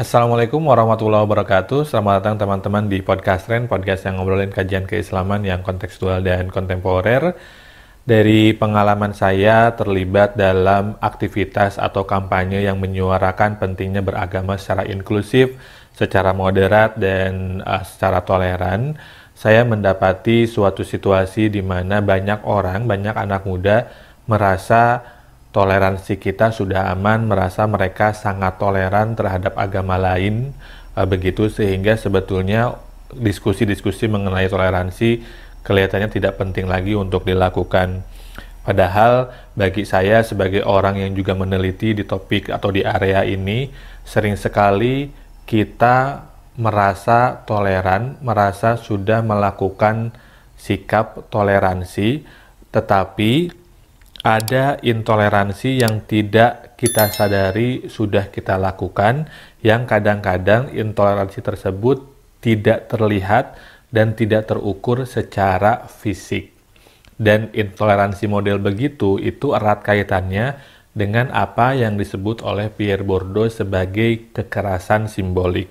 Assalamualaikum warahmatullahi wabarakatuh. Selamat datang teman-teman di podcast Ren, podcast yang ngobrolin kajian keislaman yang kontekstual dan kontemporer. Dari pengalaman saya terlibat dalam aktivitas atau kampanye yang menyuarakan pentingnya beragama secara inklusif, secara moderat dan uh, secara toleran, saya mendapati suatu situasi di mana banyak orang, banyak anak muda merasa toleransi kita sudah aman, merasa mereka sangat toleran terhadap agama lain, uh, begitu sehingga sebetulnya diskusi-diskusi mengenai toleransi kelihatannya tidak penting lagi untuk dilakukan. Padahal bagi saya sebagai orang yang juga meneliti di topik atau di area ini, sering sekali kita merasa toleran, merasa sudah melakukan sikap toleransi, tetapi ada intoleransi yang tidak kita sadari sudah kita lakukan, yang kadang-kadang intoleransi tersebut tidak terlihat dan tidak terukur secara fisik. Dan intoleransi model begitu itu erat kaitannya dengan apa yang disebut oleh Pierre Bourdieu sebagai kekerasan simbolik.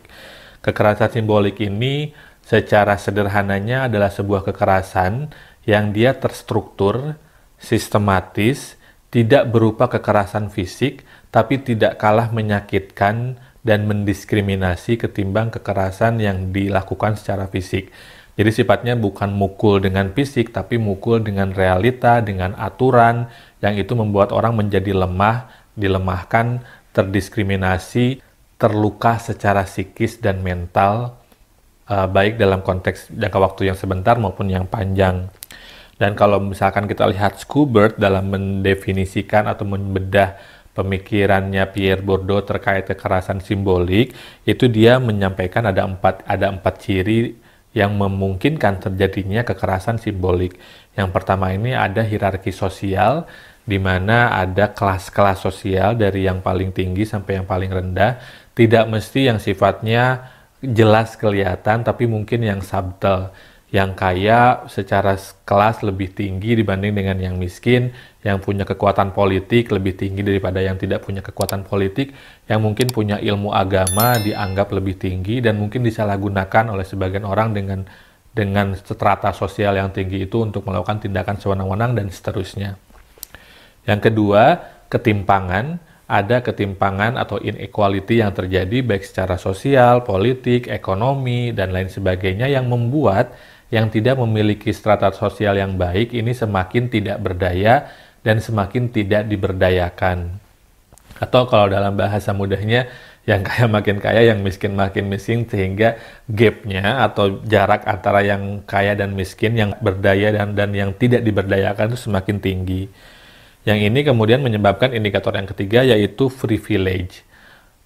Kekerasan simbolik ini secara sederhananya adalah sebuah kekerasan yang dia terstruktur, sistematis, tidak berupa kekerasan fisik, tapi tidak kalah menyakitkan dan mendiskriminasi ketimbang kekerasan yang dilakukan secara fisik. Jadi sifatnya bukan mukul dengan fisik, tapi mukul dengan realita, dengan aturan, yang itu membuat orang menjadi lemah, dilemahkan, terdiskriminasi, terluka secara psikis dan mental, eh, baik dalam konteks jangka waktu yang sebentar maupun yang panjang. Dan kalau misalkan kita lihat Schubert dalam mendefinisikan atau membedah pemikirannya Pierre Bourdieu terkait kekerasan simbolik, itu dia menyampaikan ada empat ada empat ciri yang memungkinkan terjadinya kekerasan simbolik. Yang pertama ini ada hierarki sosial, di mana ada kelas-kelas sosial dari yang paling tinggi sampai yang paling rendah, tidak mesti yang sifatnya jelas kelihatan tapi mungkin yang subtle yang kaya secara kelas lebih tinggi dibanding dengan yang miskin, yang punya kekuatan politik lebih tinggi daripada yang tidak punya kekuatan politik, yang mungkin punya ilmu agama dianggap lebih tinggi dan mungkin disalahgunakan oleh sebagian orang dengan dengan strata sosial yang tinggi itu untuk melakukan tindakan sewenang-wenang dan seterusnya. Yang kedua, ketimpangan ada ketimpangan atau inequality yang terjadi baik secara sosial, politik, ekonomi, dan lain sebagainya yang membuat yang tidak memiliki strata sosial yang baik ini semakin tidak berdaya dan semakin tidak diberdayakan. Atau kalau dalam bahasa mudahnya, yang kaya makin kaya, yang miskin makin miskin, sehingga gapnya atau jarak antara yang kaya dan miskin, yang berdaya dan, dan yang tidak diberdayakan itu semakin tinggi. Yang ini kemudian menyebabkan indikator yang ketiga yaitu free village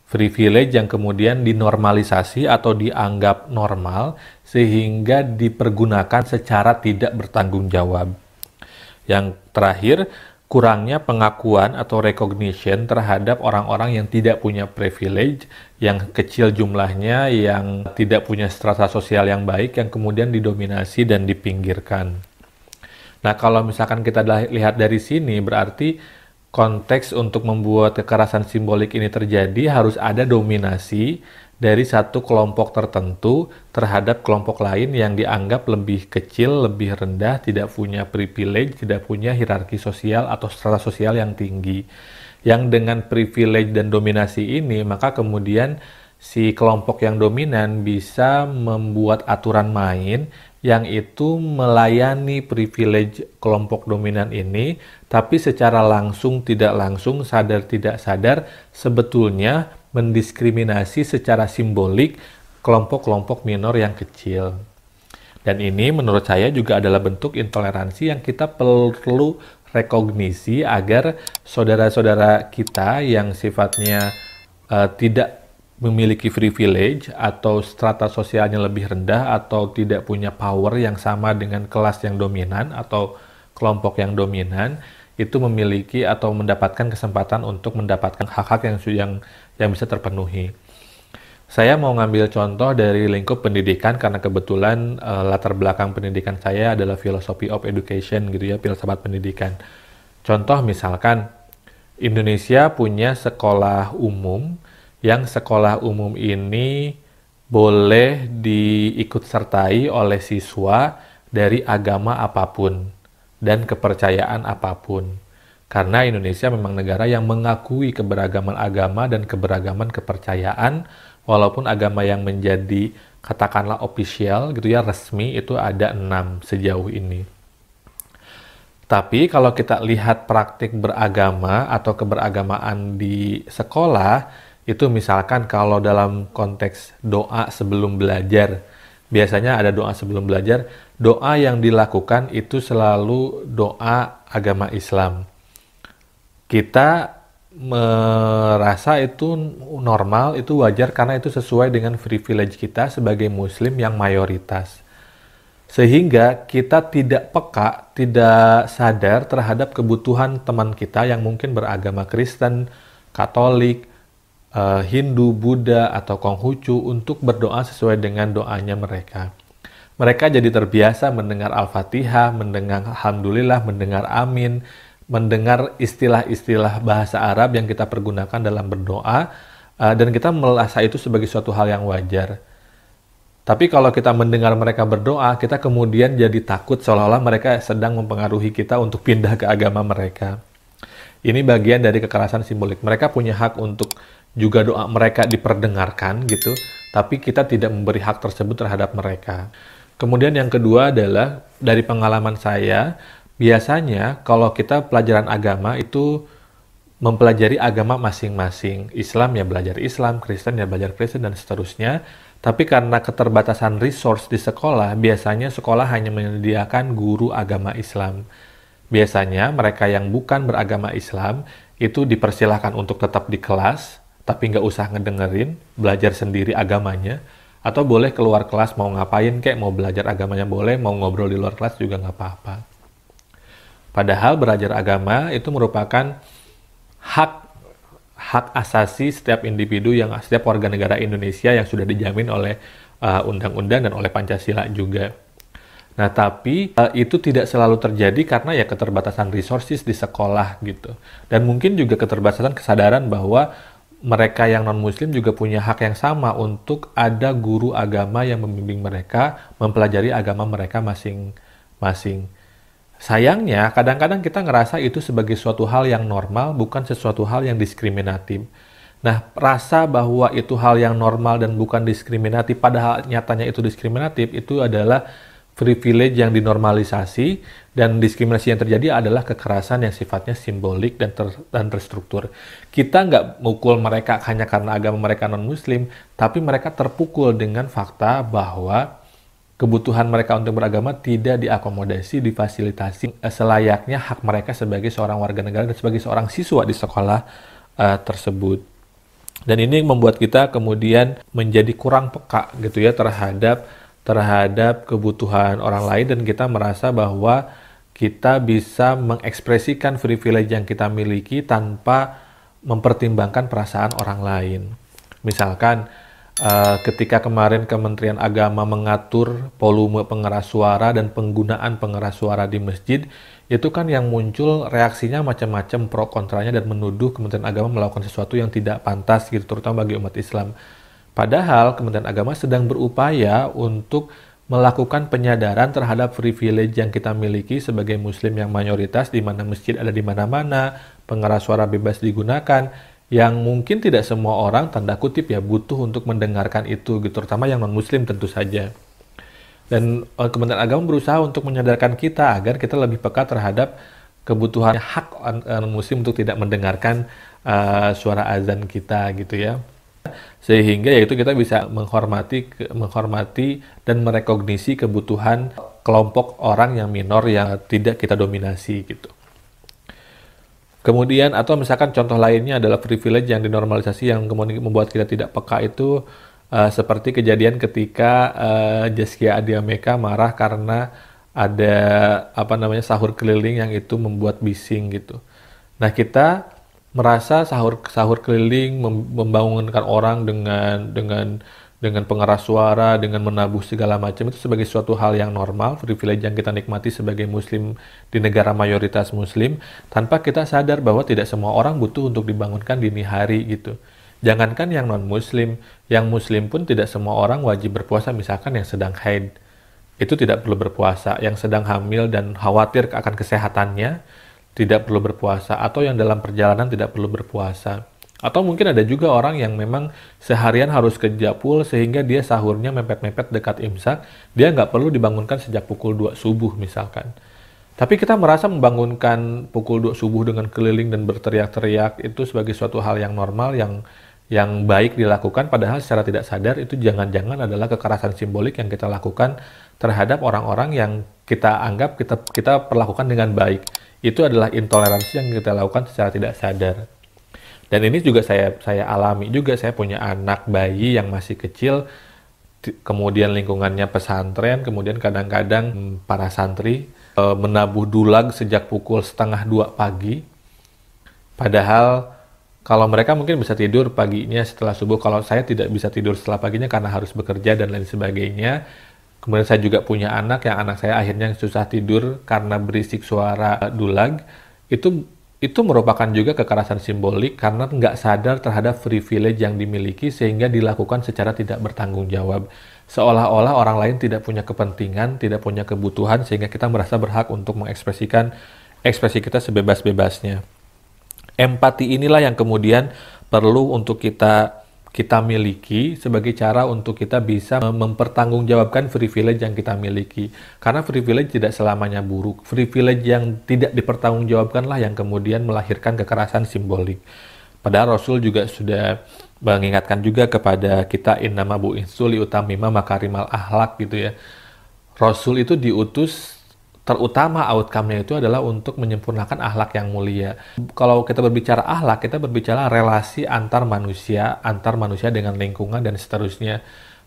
free village yang kemudian dinormalisasi atau dianggap normal sehingga dipergunakan secara tidak bertanggung jawab. Yang terakhir, kurangnya pengakuan atau recognition terhadap orang-orang yang tidak punya privilege, yang kecil jumlahnya, yang tidak punya strata sosial yang baik, yang kemudian didominasi dan dipinggirkan. Nah, kalau misalkan kita lihat dari sini, berarti konteks untuk membuat kekerasan simbolik ini terjadi harus ada dominasi dari satu kelompok tertentu terhadap kelompok lain yang dianggap lebih kecil, lebih rendah, tidak punya privilege, tidak punya hierarki sosial atau strata sosial yang tinggi. Yang dengan privilege dan dominasi ini, maka kemudian si kelompok yang dominan bisa membuat aturan main yang itu melayani privilege kelompok dominan ini, tapi secara langsung tidak langsung, sadar tidak sadar, sebetulnya mendiskriminasi secara simbolik kelompok-kelompok minor yang kecil. Dan ini menurut saya juga adalah bentuk intoleransi yang kita perlu rekognisi agar saudara-saudara kita yang sifatnya uh, tidak memiliki privilege atau strata sosialnya lebih rendah atau tidak punya power yang sama dengan kelas yang dominan atau kelompok yang dominan itu memiliki atau mendapatkan kesempatan untuk mendapatkan hak-hak yang yang yang bisa terpenuhi. Saya mau ngambil contoh dari lingkup pendidikan karena kebetulan e, latar belakang pendidikan saya adalah philosophy of education gitu ya, filsafat pendidikan. Contoh misalkan Indonesia punya sekolah umum yang sekolah umum ini boleh diikut sertai oleh siswa dari agama apapun dan kepercayaan apapun. Karena Indonesia memang negara yang mengakui keberagaman agama dan keberagaman kepercayaan, walaupun agama yang menjadi katakanlah official gitu ya resmi itu ada enam sejauh ini. Tapi kalau kita lihat praktik beragama atau keberagamaan di sekolah, itu misalkan kalau dalam konteks doa sebelum belajar, biasanya ada doa sebelum belajar, doa yang dilakukan itu selalu doa agama Islam. Kita merasa itu normal, itu wajar karena itu sesuai dengan privilege kita sebagai muslim yang mayoritas. Sehingga kita tidak peka, tidak sadar terhadap kebutuhan teman kita yang mungkin beragama Kristen, Katolik, Eh, Hindu, Buddha, atau Konghucu untuk berdoa sesuai dengan doanya mereka. Mereka jadi terbiasa mendengar Al-Fatihah, mendengar Alhamdulillah, mendengar Amin, mendengar istilah-istilah bahasa Arab yang kita pergunakan dalam berdoa, eh, dan kita merasa itu sebagai suatu hal yang wajar. Tapi kalau kita mendengar mereka berdoa, kita kemudian jadi takut seolah-olah mereka sedang mempengaruhi kita untuk pindah ke agama mereka. Ini bagian dari kekerasan simbolik. Mereka punya hak untuk juga doa mereka diperdengarkan gitu, tapi kita tidak memberi hak tersebut terhadap mereka. Kemudian yang kedua adalah dari pengalaman saya, biasanya kalau kita pelajaran agama itu mempelajari agama masing-masing. Islam ya belajar Islam, Kristen ya belajar Kristen dan seterusnya. Tapi karena keterbatasan resource di sekolah, biasanya sekolah hanya menyediakan guru agama Islam. Biasanya mereka yang bukan beragama Islam itu dipersilahkan untuk tetap di kelas, tapi nggak usah ngedengerin, belajar sendiri agamanya, atau boleh keluar kelas mau ngapain kayak mau belajar agamanya boleh, mau ngobrol di luar kelas juga nggak apa-apa. Padahal belajar agama itu merupakan hak hak asasi setiap individu yang setiap warga negara Indonesia yang sudah dijamin oleh eh, undang-undang uh, dan oleh Pancasila juga. Nah, tapi uh, itu tidak selalu terjadi karena ya keterbatasan resources di sekolah gitu. Dan mungkin juga keterbatasan kesadaran bahwa mereka yang non-muslim juga punya hak yang sama untuk ada guru agama yang membimbing mereka mempelajari agama mereka masing-masing. Sayangnya, kadang-kadang kita ngerasa itu sebagai suatu hal yang normal, bukan sesuatu hal yang diskriminatif. Nah, rasa bahwa itu hal yang normal dan bukan diskriminatif, padahal nyatanya itu diskriminatif, itu adalah privilege yang dinormalisasi dan diskriminasi yang terjadi adalah kekerasan yang sifatnya simbolik dan, ter, dan terstruktur. Kita nggak mukul mereka hanya karena agama mereka non-muslim, tapi mereka terpukul dengan fakta bahwa kebutuhan mereka untuk beragama tidak diakomodasi, difasilitasi eh, selayaknya hak mereka sebagai seorang warga negara dan sebagai seorang siswa di sekolah uh, tersebut. Dan ini membuat kita kemudian menjadi kurang peka gitu ya terhadap terhadap kebutuhan orang lain dan kita merasa bahwa kita bisa mengekspresikan privilege yang kita miliki tanpa mempertimbangkan perasaan orang lain. Misalkan uh, ketika kemarin Kementerian Agama mengatur volume pengeras suara dan penggunaan pengeras suara di masjid, itu kan yang muncul reaksinya macam-macam pro kontranya dan menuduh Kementerian Agama melakukan sesuatu yang tidak pantas gitu terutama bagi umat Islam. Padahal Kementerian Agama sedang berupaya untuk melakukan penyadaran terhadap privilege yang kita miliki sebagai muslim yang mayoritas di mana masjid ada di mana-mana, pengeras suara bebas digunakan yang mungkin tidak semua orang tanda kutip ya butuh untuk mendengarkan itu gitu terutama yang non muslim tentu saja. Dan eh, Kementerian Agama berusaha untuk menyadarkan kita agar kita lebih peka terhadap kebutuhan hak eh, non muslim untuk tidak mendengarkan uh, suara azan kita gitu ya sehingga yaitu kita bisa menghormati menghormati dan merekognisi kebutuhan kelompok orang yang minor yang tidak kita dominasi gitu. Kemudian atau misalkan contoh lainnya adalah privilege yang dinormalisasi yang membuat kita tidak peka itu uh, seperti kejadian ketika uh, Jessica Adiameka marah karena ada apa namanya sahur keliling yang itu membuat bising gitu. Nah, kita merasa sahur sahur keliling membangunkan orang dengan dengan dengan pengeras suara, dengan menabuh segala macam itu sebagai suatu hal yang normal, privilege yang kita nikmati sebagai muslim di negara mayoritas muslim tanpa kita sadar bahwa tidak semua orang butuh untuk dibangunkan dini hari gitu. Jangankan yang non muslim, yang muslim pun tidak semua orang wajib berpuasa misalkan yang sedang haid. Itu tidak perlu berpuasa, yang sedang hamil dan khawatir akan kesehatannya tidak perlu berpuasa atau yang dalam perjalanan tidak perlu berpuasa. Atau mungkin ada juga orang yang memang seharian harus kerja full sehingga dia sahurnya mepet-mepet dekat imsak, dia nggak perlu dibangunkan sejak pukul 2 subuh misalkan. Tapi kita merasa membangunkan pukul 2 subuh dengan keliling dan berteriak-teriak itu sebagai suatu hal yang normal, yang yang baik dilakukan padahal secara tidak sadar itu jangan-jangan adalah kekerasan simbolik yang kita lakukan terhadap orang-orang yang kita anggap kita kita perlakukan dengan baik itu adalah intoleransi yang kita lakukan secara tidak sadar. Dan ini juga saya saya alami juga saya punya anak bayi yang masih kecil kemudian lingkungannya pesantren, kemudian kadang-kadang hmm, para santri e, menabuh dulag sejak pukul setengah dua pagi. Padahal kalau mereka mungkin bisa tidur paginya setelah subuh, kalau saya tidak bisa tidur setelah paginya karena harus bekerja dan lain sebagainya. Kemudian saya juga punya anak yang anak saya akhirnya susah tidur karena berisik suara dulag. Itu itu merupakan juga kekerasan simbolik karena nggak sadar terhadap privilege yang dimiliki sehingga dilakukan secara tidak bertanggung jawab. Seolah-olah orang lain tidak punya kepentingan, tidak punya kebutuhan sehingga kita merasa berhak untuk mengekspresikan ekspresi kita sebebas-bebasnya. Empati inilah yang kemudian perlu untuk kita kita miliki sebagai cara untuk kita bisa mempertanggungjawabkan free privilege yang kita miliki. Karena free privilege tidak selamanya buruk. free Privilege yang tidak dipertanggungjawabkanlah yang kemudian melahirkan kekerasan simbolik. Padahal Rasul juga sudah mengingatkan juga kepada kita in nama bu insuli utamima makarimal ahlak gitu ya. Rasul itu diutus terutama outcome-nya itu adalah untuk menyempurnakan ahlak yang mulia. Kalau kita berbicara ahlak, kita berbicara relasi antar manusia, antar manusia dengan lingkungan dan seterusnya.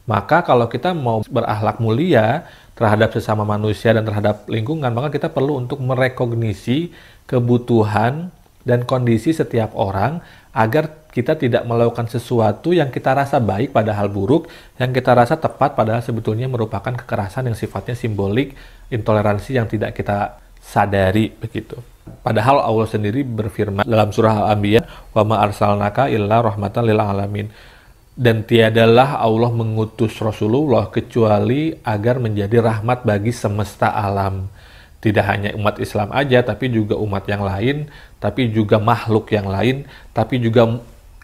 Maka kalau kita mau berahlak mulia terhadap sesama manusia dan terhadap lingkungan, maka kita perlu untuk merekognisi kebutuhan dan kondisi setiap orang agar kita tidak melakukan sesuatu yang kita rasa baik padahal buruk, yang kita rasa tepat padahal sebetulnya merupakan kekerasan yang sifatnya simbolik, intoleransi yang tidak kita sadari begitu. Padahal Allah sendiri berfirman dalam surah Al-Anbiya, "Wa ma arsalnaka illa rahmatan lil alamin." Dan tiadalah Allah mengutus Rasulullah kecuali agar menjadi rahmat bagi semesta alam. Tidak hanya umat Islam aja, tapi juga umat yang lain, tapi juga makhluk yang lain, tapi juga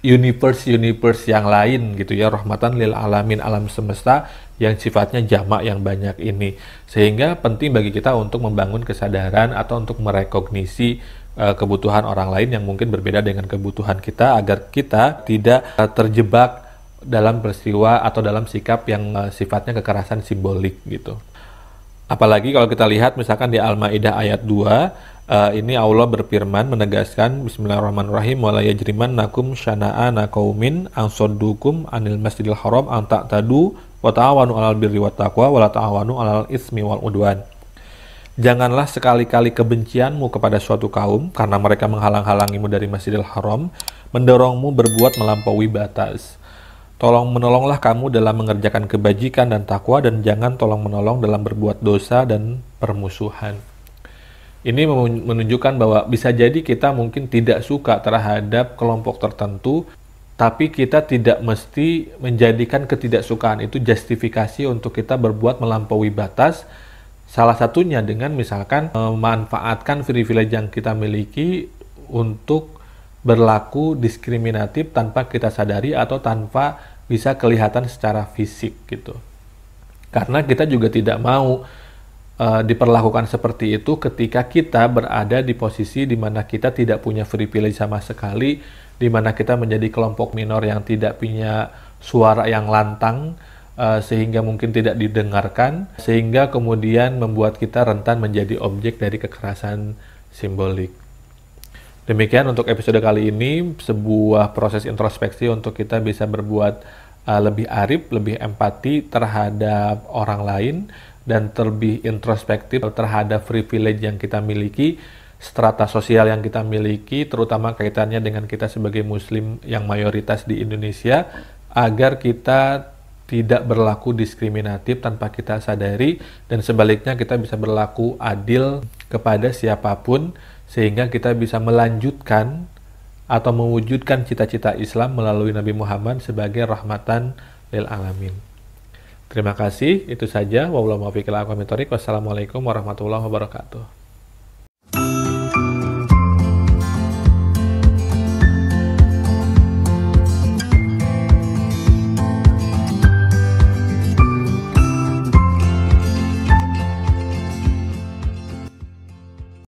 universe-universe yang lain gitu ya rahmatan lil alamin alam semesta yang sifatnya jamak yang banyak ini sehingga penting bagi kita untuk membangun kesadaran atau untuk merekognisi uh, kebutuhan orang lain yang mungkin berbeda dengan kebutuhan kita agar kita tidak uh, terjebak dalam peristiwa atau dalam sikap yang uh, sifatnya kekerasan simbolik gitu. Apalagi kalau kita lihat misalkan di Al-Maidah ayat 2, uh, eh, ini Allah berfirman menegaskan bismillahirrahmanirrahim wala yajriman nakum syana'ana qaumin an saddukum anil masjidil haram an ta'tadu wa ta'awanu 'alal birri wat taqwa wa la ta'awanu 'alal ismi wal udwan. Janganlah sekali-kali kebencianmu kepada suatu kaum karena mereka menghalang-halangimu dari Masjidil Haram, mendorongmu berbuat melampaui batas Tolong menolonglah kamu dalam mengerjakan kebajikan dan takwa dan jangan tolong menolong dalam berbuat dosa dan permusuhan. Ini menunjukkan bahwa bisa jadi kita mungkin tidak suka terhadap kelompok tertentu, tapi kita tidak mesti menjadikan ketidaksukaan itu justifikasi untuk kita berbuat melampaui batas. Salah satunya dengan misalkan memanfaatkan privilege yang kita miliki untuk berlaku diskriminatif tanpa kita sadari atau tanpa bisa kelihatan secara fisik gitu. Karena kita juga tidak mau uh, diperlakukan seperti itu ketika kita berada di posisi di mana kita tidak punya free privilege sama sekali, di mana kita menjadi kelompok minor yang tidak punya suara yang lantang, uh, sehingga mungkin tidak didengarkan, sehingga kemudian membuat kita rentan menjadi objek dari kekerasan simbolik. Demikian untuk episode kali ini, sebuah proses introspeksi untuk kita bisa berbuat uh, lebih arif, lebih empati terhadap orang lain, dan terlebih introspektif terhadap privilege yang kita miliki, strata sosial yang kita miliki, terutama kaitannya dengan kita sebagai Muslim yang mayoritas di Indonesia, agar kita tidak berlaku diskriminatif tanpa kita sadari, dan sebaliknya kita bisa berlaku adil kepada siapapun sehingga kita bisa melanjutkan atau mewujudkan cita-cita Islam melalui Nabi Muhammad sebagai rahmatan lil alamin. Terima kasih, itu saja. Wassalamualaikum warahmatullahi wabarakatuh.